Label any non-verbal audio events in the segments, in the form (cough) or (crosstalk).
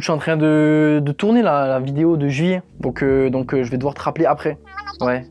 je suis en train de, tourner la, vidéo de juillet, donc, euh, donc euh, je vais devoir te rappeler après. Ouais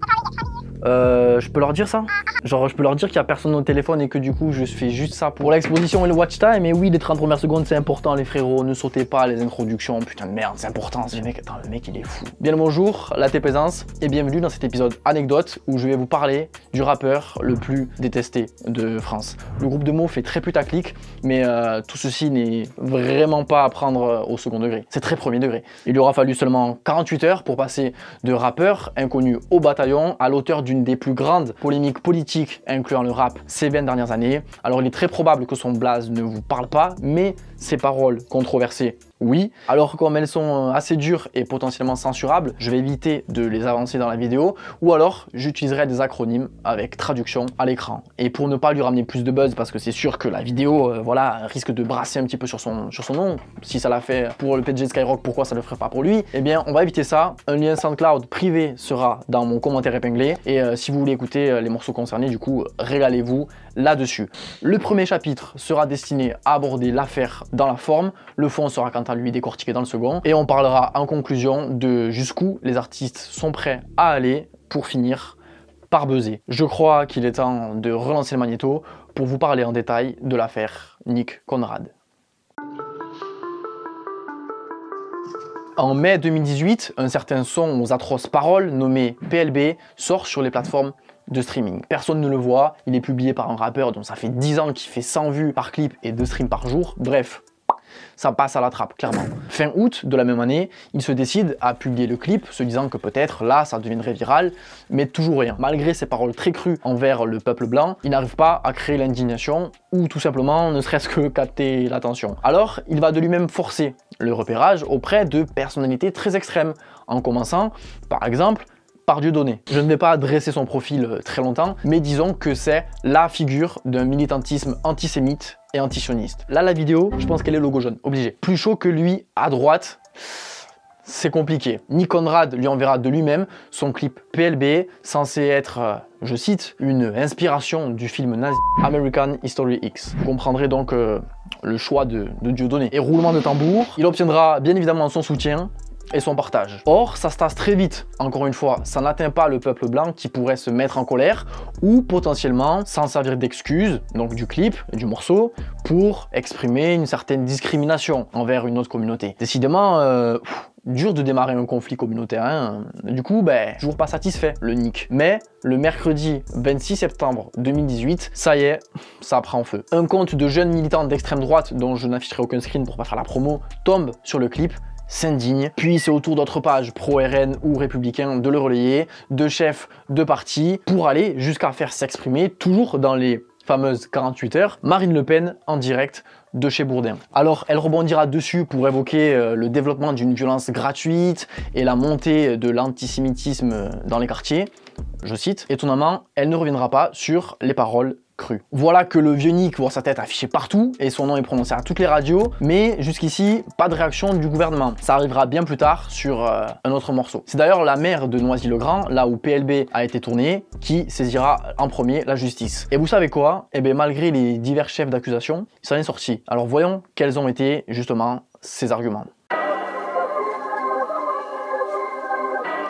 euh, je peux leur dire ça Genre, je peux leur dire qu'il n'y a personne au téléphone et que du coup, je fais juste ça pour l'exposition et le watch time. Et oui, les 30 premières secondes, c'est important, les frérots. Ne sautez pas les introductions. Putain de merde, c'est important. Ce mec, attends, le mec, il est fou. Bien le bonjour, la plaisance et bienvenue dans cet épisode anecdote où je vais vous parler du rappeur le plus détesté de France. Le groupe de mots fait très putaclic, mais euh, tout ceci n'est vraiment pas à prendre euh, au second degré. C'est très premier degré. Il lui aura fallu seulement 48 heures pour passer de rappeur inconnu au bataillon à l'auteur du d'une des plus grandes polémiques politiques incluant le rap ces 20 dernières années. Alors il est très probable que son blaze ne vous parle pas, mais ces paroles controversées Oui. Alors comme elles sont euh, assez dures et potentiellement censurables, je vais éviter de les avancer dans la vidéo, ou alors j'utiliserai des acronymes avec traduction à l'écran. Et pour ne pas lui ramener plus de buzz, parce que c'est sûr que la vidéo euh, voilà, risque de brasser un petit peu sur son, sur son nom, si ça l'a fait pour le de Skyrock, pourquoi ça ne le ferait pas pour lui Eh bien, on va éviter ça. Un lien SoundCloud privé sera dans mon commentaire épinglé, et euh, si vous voulez écouter les morceaux concernés, du coup, régalez-vous, là-dessus. Le premier chapitre sera destiné à aborder l'affaire dans la forme, le fond sera quant à lui décortiqué dans le second, et on parlera en conclusion de jusqu'où les artistes sont prêts à aller pour finir par buzzer. Je crois qu'il est temps de relancer le magnéto pour vous parler en détail de l'affaire Nick Conrad. En mai 2018, un certain son aux atroces paroles nommé PLB sort sur les plateformes de streaming. Personne ne le voit, il est publié par un rappeur dont ça fait 10 ans qu'il fait 100 vues par clip et 2 streams par jour. Bref, ça passe à la trappe, clairement. Fin août de la même année, il se décide à publier le clip, se disant que peut-être là, ça deviendrait viral, mais toujours rien. Malgré ses paroles très crues envers le peuple blanc, il n'arrive pas à créer l'indignation, ou tout simplement ne serait-ce que capter l'attention. Alors, il va de lui-même forcer le repérage auprès de personnalités très extrêmes, en commençant, par exemple, par Dieudonné. Je ne vais pas dresser son profil euh, très longtemps, mais disons que c'est la figure d'un militantisme antisémite et antisioniste. Là, la vidéo, je pense qu'elle est logo jaune, obligé. Plus chaud que lui, à droite, c'est compliqué. Nick Conrad lui enverra de lui-même son clip PLB, censé être, euh, je cite, une inspiration du film nazi American History X. Vous comprendrez donc euh, le choix de, de Dieudonné. Et roulement de tambour, il obtiendra bien évidemment son soutien et son partage. Or, ça se tasse très vite. Encore une fois, ça n'atteint pas le peuple blanc qui pourrait se mettre en colère ou potentiellement s'en servir d'excuse, donc du clip du morceau, pour exprimer une certaine discrimination envers une autre communauté. Décidément, euh, dur de démarrer un conflit communautaire. Hein. Du coup, ben, toujours pas satisfait, le Nick. Mais le mercredi 26 septembre 2018, ça y est, ça prend feu. Un compte de jeunes militants d'extrême droite, dont je n'afficherai aucun screen pour pas faire la promo, tombe sur le clip s'indigne. Puis c'est au tour d'autres pages pro-RN ou républicains de le relayer, de chefs de parti, pour aller jusqu'à faire s'exprimer, toujours dans les fameuses 48 heures, Marine Le Pen en direct de chez Bourdin. Alors elle rebondira dessus pour évoquer euh, le développement d'une violence gratuite et la montée de l'antisémitisme dans les quartiers. Je cite, étonnamment, elle ne reviendra pas sur les paroles voilà que le vieux Nick voit sa tête affichée partout et son nom est prononcé à toutes les radios, mais jusqu'ici, pas de réaction du gouvernement. Ça arrivera bien plus tard sur euh, un autre morceau. C'est d'ailleurs la mère de Noisy-le-Grand, là où PLB a été tourné, qui saisira en premier la justice. Et vous savez quoi Eh bien malgré les divers chefs d'accusation, ça sont est sorti. Alors voyons quels ont été justement ces arguments.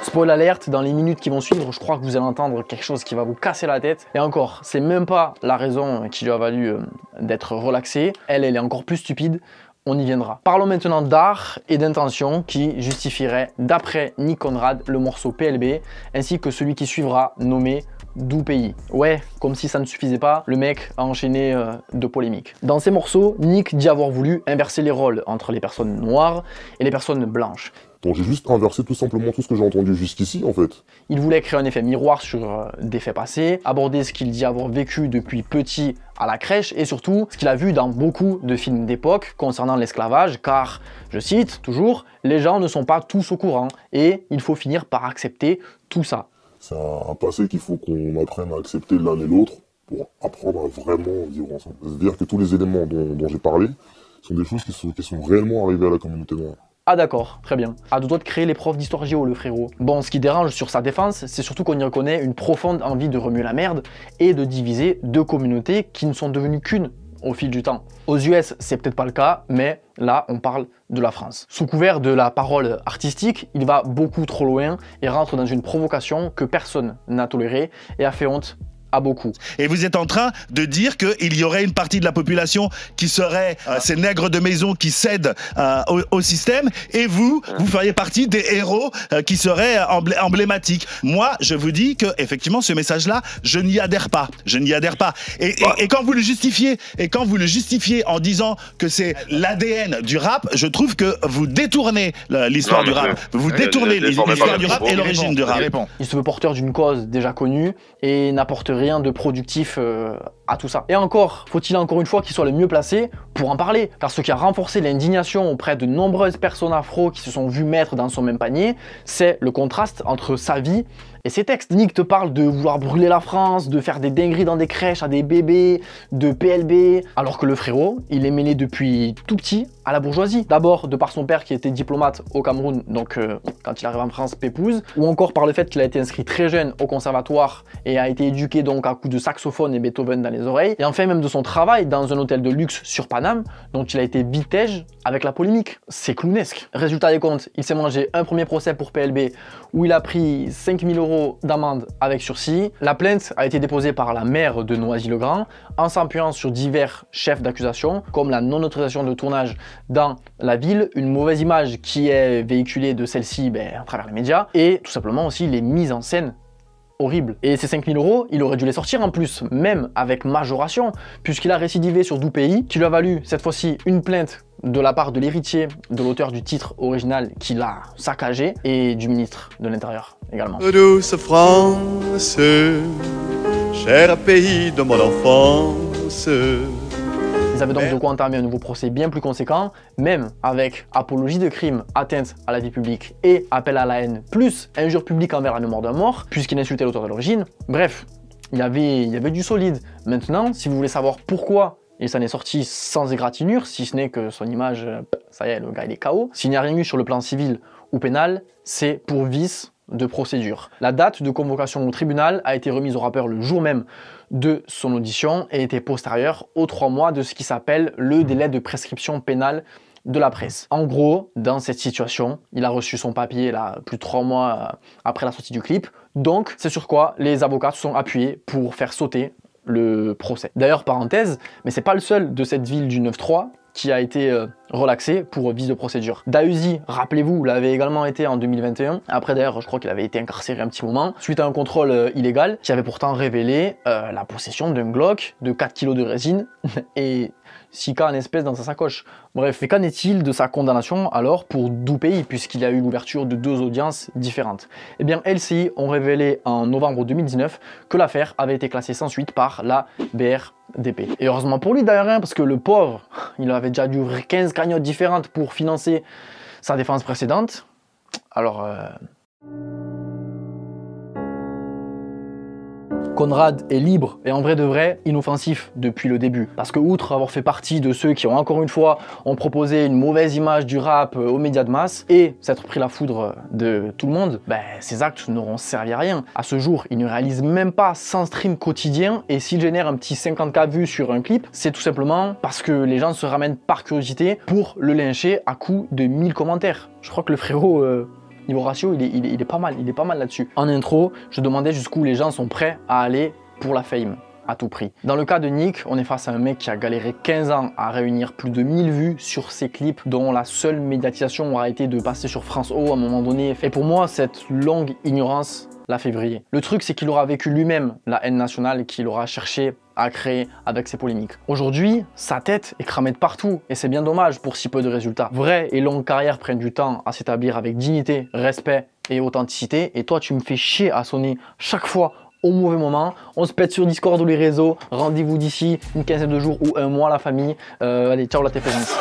Spoil alerte, dans les minutes qui vont suivre, je crois que vous allez entendre quelque chose qui va vous casser la tête. Et encore, c'est même pas la raison qui lui a valu euh, d'être relaxée. Elle, elle est encore plus stupide. On y viendra. Parlons maintenant d'art et d'intention qui justifierait, d'après Nick Conrad, le morceau PLB, ainsi que celui qui suivra, nommé D'où pays. Ouais, comme si ça ne suffisait pas, le mec a enchaîné euh, de polémiques. Dans ses morceaux, Nick dit avoir voulu inverser les rôles entre les personnes noires et les personnes blanches. Donc j'ai juste inversé tout simplement tout ce que j'ai entendu jusqu'ici en fait. Il voulait créer un effet miroir sur euh, des faits passés, aborder ce qu'il dit avoir vécu depuis petit à la crèche et surtout ce qu'il a vu dans beaucoup de films d'époque concernant l'esclavage car, je cite toujours, les gens ne sont pas tous au courant et il faut finir par accepter tout ça. C'est un, passé qu'il faut qu'on apprenne à accepter l'un et l'autre pour apprendre à vraiment vivre ensemble. C'est-à-dire que tous les éléments dont, j'ai parlé sont des choses qui sont, réellement arrivées à la communauté noire. Ah d'accord, très bien. A de doigts de créer les profs d'histoire géo, le frérot. Bon, ce qui dérange sur sa défense, c'est surtout qu'on y reconnaît une profonde envie de remuer la merde et de diviser deux communautés qui ne sont devenues qu'une au fil du temps. Aux US, c'est peut-être pas le cas, mais là, on parle de la France. Sous couvert de la parole artistique, il va beaucoup trop loin et rentre dans une provocation que personne n'a tolérée et a fait honte beaucoup. Et vous êtes en train de dire qu'il y aurait une partie de la population qui serait euh, ah. ces nègres de maison qui cèdent euh, au, système, et vous, ah. vous feriez partie des héros euh, qui seraient emblématiques. Moi, je vous dis que effectivement, ce message-là, je n'y adhère pas. Je n'y adhère pas. Et, et, bah. quand vous le justifiez, et quand vous le justifiez en disant que c'est l'ADN du rap, je trouve que vous détournez l'histoire du rap. Vous détournez l'histoire du rap et l'origine du rap. se veut porteur d'une cause déjà connue et rien rien de productif euh, tout ça. Et encore, faut-il encore une fois qu'il soit le mieux placé pour en parler, car ce qui a renforcé l'indignation auprès de nombreuses personnes afro qui se sont vues mettre dans son même panier, c'est le contraste entre sa vie et ses textes. Nick te parle de vouloir brûler la France, de faire des dingueries dans des crèches à des bébés, de PLB, alors que le frérot, il est mêlé depuis tout petit à la bourgeoisie. D'abord de par son père qui était diplomate au Cameroun, donc euh, quand il arrive en France, pépouse, ou encore par le fait qu'il a été inscrit très jeune au conservatoire et a été éduqué donc à coup de saxophone et Beethoven dans les et enfin même de son travail dans un hôtel de luxe sur Paname, dont il a été bitège avec la polémique. C'est clownesque. Résultat des comptes, il s'est mangé un premier procès pour PLB où il a pris 5000 euros d'amende avec sursis. La plainte a été déposée par la mère de Noisy-le-Grand en s'appuyant sur divers chefs d'accusation, comme la non-autorisation de tournage dans la ville, une mauvaise image qui est véhiculée de celle-ci ben, à travers les médias, et tout simplement aussi les mises en scène horrible. Et ces 5000 euros, il aurait dû les sortir en plus, même avec majoration, puisqu'il a récidivé sur pays qui lui a valu cette fois-ci une plainte de la part de l'héritier de l'auteur du titre original qui l'a saccagé et du ministre de l'Intérieur également. Douce France, cher pays de mon enfance, ça veut donc de quoi entamer un nouveau procès bien plus conséquent, même avec apologie de crime, atteinte à la vie publique et appel à la haine, plus injure publique envers un mémoire d'un mort, puisqu'il insultait l'auteur de l'origine. Bref, il y avait, y avait du solide. Maintenant, si vous voulez savoir pourquoi et ça n'est sorti sans égratignure, si ce n'est que son image, euh, ça y est, le gars il est KO. S'il n'y a rien eu sur le plan civil ou pénal, c'est pour vice de procédure. La date de convocation au tribunal a été remise au rappeur le jour même de son audition et était postérieure aux trois mois de ce qui s'appelle le délai de prescription pénale de la presse. En gros, dans cette situation, il a reçu son papier là, plus de trois mois euh, après la sortie du clip. Donc, c'est sur quoi les avocats se sont appuyés pour faire sauter le procès. D'ailleurs, parenthèse, mais c'est pas le seul de cette ville du 9-3 qui a été euh, relaxé pour vice de procédure. Dausi, rappelez-vous, l'avait également été en 2021. Après d'ailleurs, je crois qu'il avait été incarcéré un petit moment suite à un contrôle euh, illégal qui avait pourtant révélé euh, la possession d'un Glock, de 4 kg de résine (laughs) et Sika en espèce dans sa sacoche. Bref, et qu'en est-il de sa condamnation alors pour 12 pays, puisqu'il y a eu l'ouverture de deux audiences différentes Eh bien, LCI ont révélé en novembre 2019 que l'affaire avait été classée sans suite par la BRDP. Et heureusement pour lui d'ailleurs, hein, parce que le pauvre, il avait déjà dû ouvrir 15 cagnottes différentes pour financer sa défense précédente. Alors... Euh, Conrad est libre et en vrai de vrai inoffensif depuis le début. Parce que outre avoir fait partie de ceux qui ont encore une fois ont proposé une mauvaise image du rap euh, aux médias de masse et s'être pris la foudre de tout le monde, ben, ces actes n'auront servi à rien. À ce jour, il ne réalise même pas 100 streams quotidiens et s'il génère un petit 50k vues sur un clip, c'est tout simplement parce que les gens se ramènent par curiosité pour le lyncher à coup de 1000 commentaires. Je crois que le frérot... Euh, le ratio, il est pas mal, il est pas mal là-dessus. En intro, je demandais jusqu'où les gens sont prêts à aller pour la fame à tout prix. Dans le cas de Nick, on est face à un mec qui a galéré 15 ans à réunir plus de 1000 vues sur ses clips dont la seule médiatisation aura été de passer sur France O à un moment donné. Et pour moi, cette longue ignorance la briller. Le truc, c'est qu'il aura vécu lui-même la haine nationale qu'il aura cherché à créer avec ses polémiques. Aujourd'hui, sa tête est cramée de partout et c'est bien dommage pour si peu de résultats. Vraie et longue carrière prennent du temps à s'établir avec dignité, respect et authenticité et toi tu me fais chier à sonner chaque fois au mauvais moment. On se pète sur Discord ou les réseaux. Rendez-vous d'ici une quinzaine de jours ou un mois, la famille. Euh, allez, ciao la TFS.